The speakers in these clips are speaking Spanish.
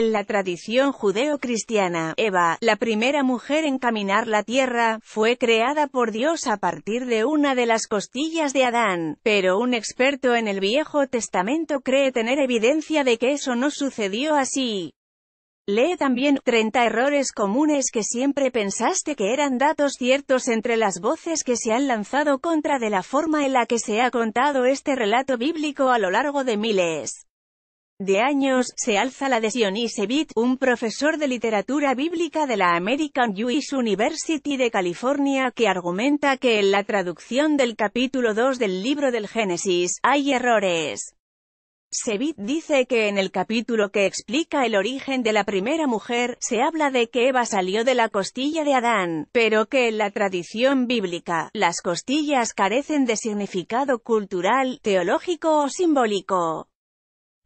En la tradición judeo-cristiana, Eva, la primera mujer en caminar la tierra, fue creada por Dios a partir de una de las costillas de Adán, pero un experto en el Viejo Testamento cree tener evidencia de que eso no sucedió así. Lee también 30 errores comunes que siempre pensaste que eran datos ciertos entre las voces que se han lanzado contra de la forma en la que se ha contado este relato bíblico a lo largo de miles de años, se alza la de Sion Sebit, un profesor de literatura bíblica de la American Jewish University de California, que argumenta que en la traducción del capítulo 2 del libro del Génesis, hay errores. Sevit dice que en el capítulo que explica el origen de la primera mujer, se habla de que Eva salió de la costilla de Adán, pero que en la tradición bíblica, las costillas carecen de significado cultural, teológico o simbólico.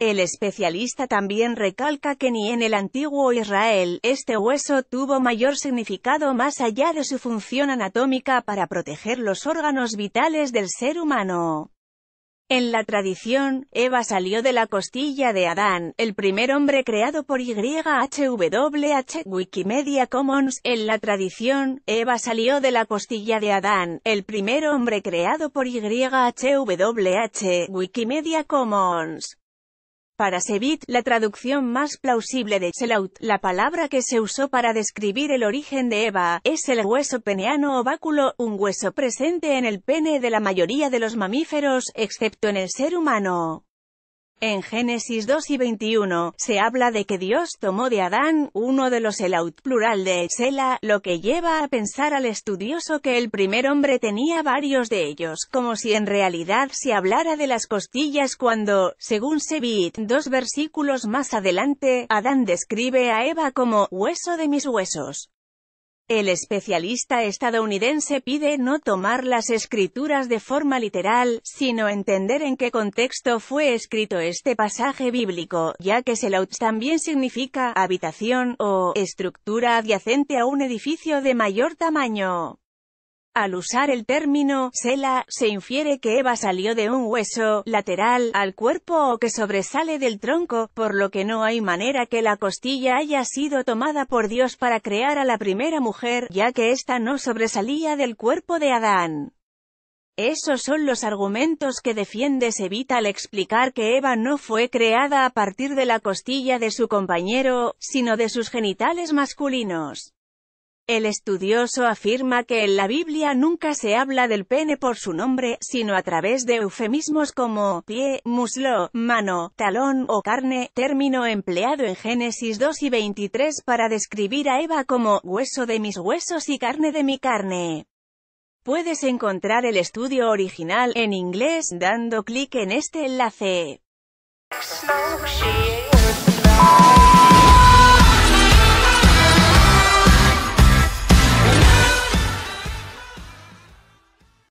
El especialista también recalca que ni en el antiguo Israel, este hueso tuvo mayor significado más allá de su función anatómica para proteger los órganos vitales del ser humano. En la tradición, Eva salió de la costilla de Adán, el primer hombre creado por YHWH Wikimedia Commons. En la tradición, Eva salió de la costilla de Adán, el primer hombre creado por YHWH Wikimedia Commons. Para Sevit, la traducción más plausible de Selaut, la palabra que se usó para describir el origen de Eva, es el hueso peneano o báculo, un hueso presente en el pene de la mayoría de los mamíferos, excepto en el ser humano. En Génesis 2 y 21, se habla de que Dios tomó de Adán, uno de los Elaut plural de Sela, lo que lleva a pensar al estudioso que el primer hombre tenía varios de ellos, como si en realidad se hablara de las costillas cuando, según Sevit, dos versículos más adelante, Adán describe a Eva como «hueso de mis huesos». El especialista estadounidense pide no tomar las escrituras de forma literal, sino entender en qué contexto fue escrito este pasaje bíblico, ya que Selaut también significa habitación o estructura adyacente a un edificio de mayor tamaño. Al usar el término «sela», se infiere que Eva salió de un hueso lateral al cuerpo o que sobresale del tronco, por lo que no hay manera que la costilla haya sido tomada por Dios para crear a la primera mujer, ya que ésta no sobresalía del cuerpo de Adán. Esos son los argumentos que defiende Sevita al explicar que Eva no fue creada a partir de la costilla de su compañero, sino de sus genitales masculinos. El estudioso afirma que en la Biblia nunca se habla del pene por su nombre, sino a través de eufemismos como pie, muslo, mano, talón o carne, término empleado en Génesis 2 y 23 para describir a Eva como hueso de mis huesos y carne de mi carne. Puedes encontrar el estudio original en inglés dando clic en este enlace.